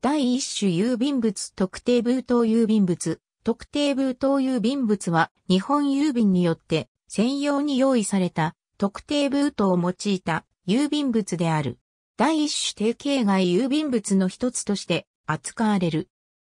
第一種郵便物特定封筒郵便物。特定封筒郵便物は日本郵便によって専用に用意された特定封筒を用いた郵便物である。第一種定型外郵便物の一つとして扱われる。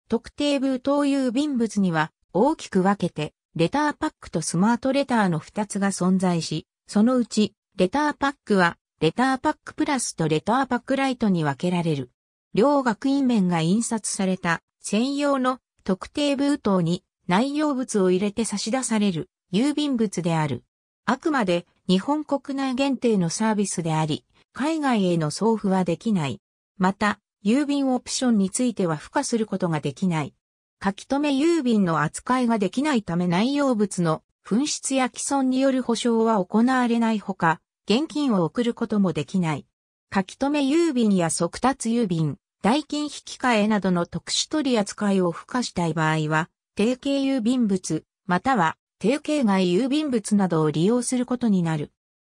特定封筒郵便物には大きく分けてレターパックとスマートレターの二つが存在し、そのうちレターパックはレターパックプラスとレターパックライトに分けられる。両学院面が印刷された専用の特定封筒に内容物を入れて差し出される郵便物である。あくまで日本国内限定のサービスであり、海外への送付はできない。また、郵便オプションについては付加することができない。書き留め郵便の扱いができないため内容物の紛失や既存による保証は行われないほか、現金を送ることもできない。書き留め郵便や速達郵便、代金引換えなどの特殊取り扱いを付加したい場合は、定型郵便物、または定型外郵便物などを利用することになる。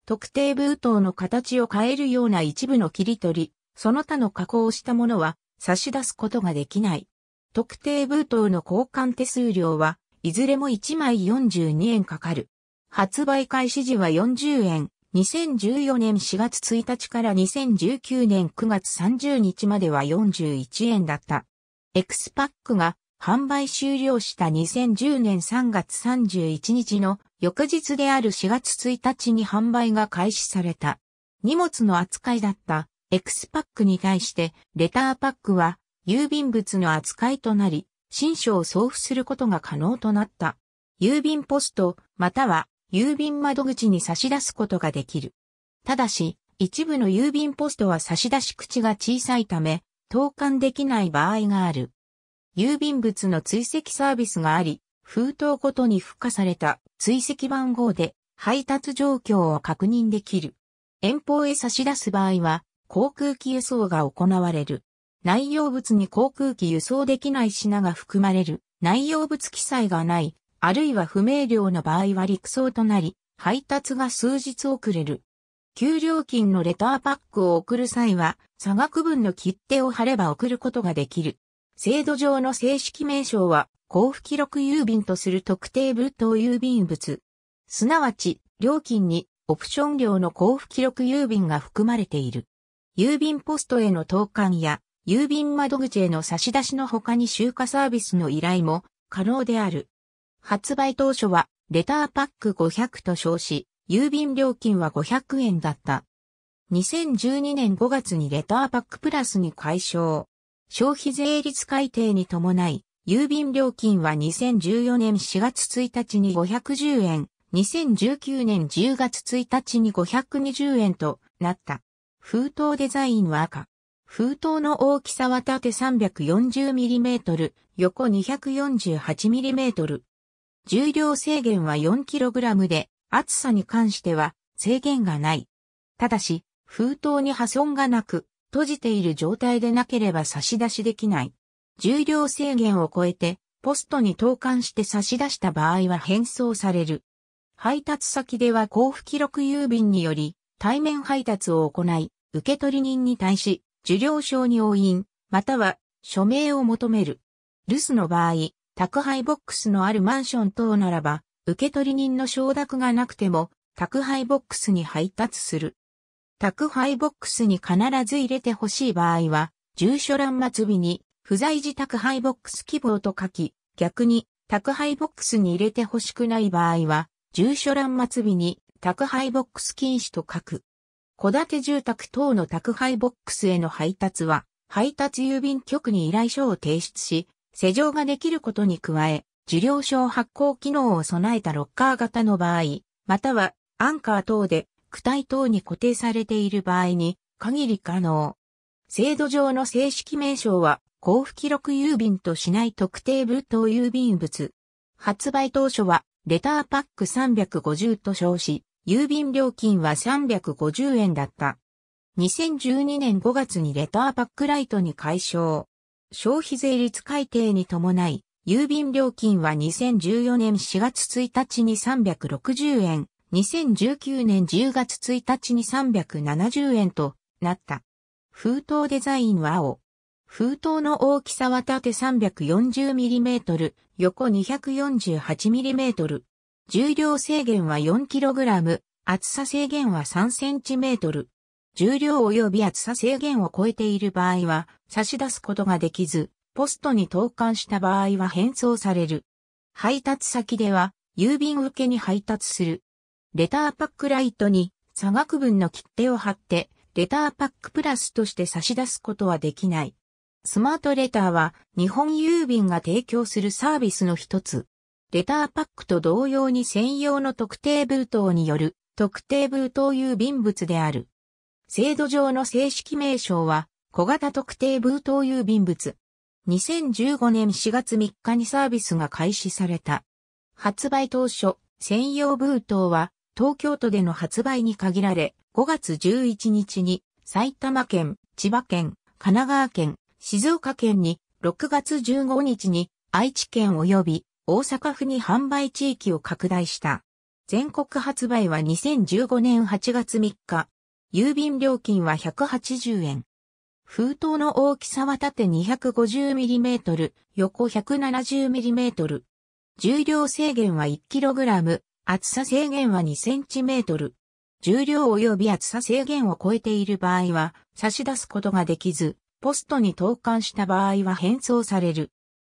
特定封筒の形を変えるような一部の切り取り、その他の加工をしたものは差し出すことができない。特定封筒の交換手数料は、いずれも1枚42円かかる。発売開始時は40円、2014年4月1日から2019年9月30日までは41円だった。エクスパックが販売終了した2010年3月31日の翌日である4月1日に販売が開始された。荷物の扱いだったエクスパックに対してレターパックは郵便物の扱いとなり、新書を送付することが可能となった。郵便ポスト、または郵便窓口に差し出すことができる。ただし、一部の郵便ポストは差し出し口が小さいため、投函できない場合がある。郵便物の追跡サービスがあり、封筒ごとに付加された追跡番号で配達状況を確認できる。遠方へ差し出す場合は、航空機輸送が行われる。内容物に航空機輸送できない品が含まれる。内容物記載がないあるいは不明瞭の場合は陸送となり、配達が数日遅れる。給料金のレターパックを送る際は、差額分の切手を貼れば送ることができる。制度上の正式名称は、交付記録郵便とする特定物等郵便物。すなわち、料金にオプション料の交付記録郵便が含まれている。郵便ポストへの投函や、郵便窓口への差し出しの他に集荷サービスの依頼も可能である。発売当初は、レターパック500と称し、郵便料金は500円だった。2012年5月にレターパックプラスに解消。消費税率改定に伴い、郵便料金は2014年4月1日に510円、2019年10月1日に520円となった。封筒デザインは赤。封筒の大きさは縦 340mm、横 248mm。重量制限は 4kg で、厚さに関しては制限がない。ただし、封筒に破損がなく、閉じている状態でなければ差し出しできない。重量制限を超えて、ポストに投函して差し出した場合は返送される。配達先では交付記録郵便により、対面配達を行い、受取人に対し、受領証に押印、または署名を求める。留守の場合、宅配ボックスのあるマンション等ならば、受取人の承諾がなくても、宅配ボックスに配達する。宅配ボックスに必ず入れてほしい場合は、住所欄末尾に、不在時宅配ボックス希望と書き、逆に、宅配ボックスに入れてほしくない場合は、住所欄末尾に、宅配ボックス禁止と書く。戸建て住宅等の宅配ボックスへの配達は、配達郵便局に依頼書を提出し、施錠ができることに加え、受領証発行機能を備えたロッカー型の場合、またはアンカー等で躯体等に固定されている場合に限り可能。制度上の正式名称は交付記録郵便としない特定物等郵便物。発売当初はレターパック350と称し、郵便料金は350円だった。2012年5月にレターパックライトに解消。消費税率改定に伴い、郵便料金は2014年4月1日に360円、2019年10月1日に370円となった。封筒デザインは青。封筒の大きさは縦 340mm、横 248mm。重量制限は 4kg、厚さ制限は 3cm。重量及び厚さ制限を超えている場合は差し出すことができず、ポストに投函した場合は返送される。配達先では郵便受けに配達する。レターパックライトに差額分の切手を貼って、レターパックプラスとして差し出すことはできない。スマートレターは日本郵便が提供するサービスの一つ。レターパックと同様に専用の特定封筒による特定封筒郵便物である。制度上の正式名称は、小型特定封筒郵便物。2015年4月3日にサービスが開始された。発売当初、専用封筒は、東京都での発売に限られ、5月11日に、埼玉県、千葉県、神奈川県、静岡県に、6月15日に、愛知県及び、大阪府に販売地域を拡大した。全国発売は2015年8月3日、郵便料金は180円。封筒の大きさは縦 250mm、横 170mm。重量制限は 1kg、厚さ制限は 2cm。重量及び厚さ制限を超えている場合は差し出すことができず、ポストに投函した場合は返送される。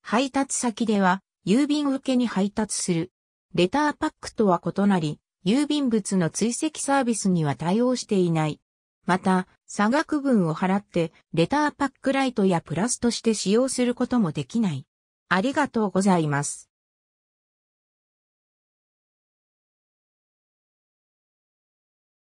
配達先では郵便受けに配達する。レターパックとは異なり、郵便物の追跡サービスには対応していない。また、差額分を払って、レターパックライトやプラスとして使用することもできない。ありがとうございます。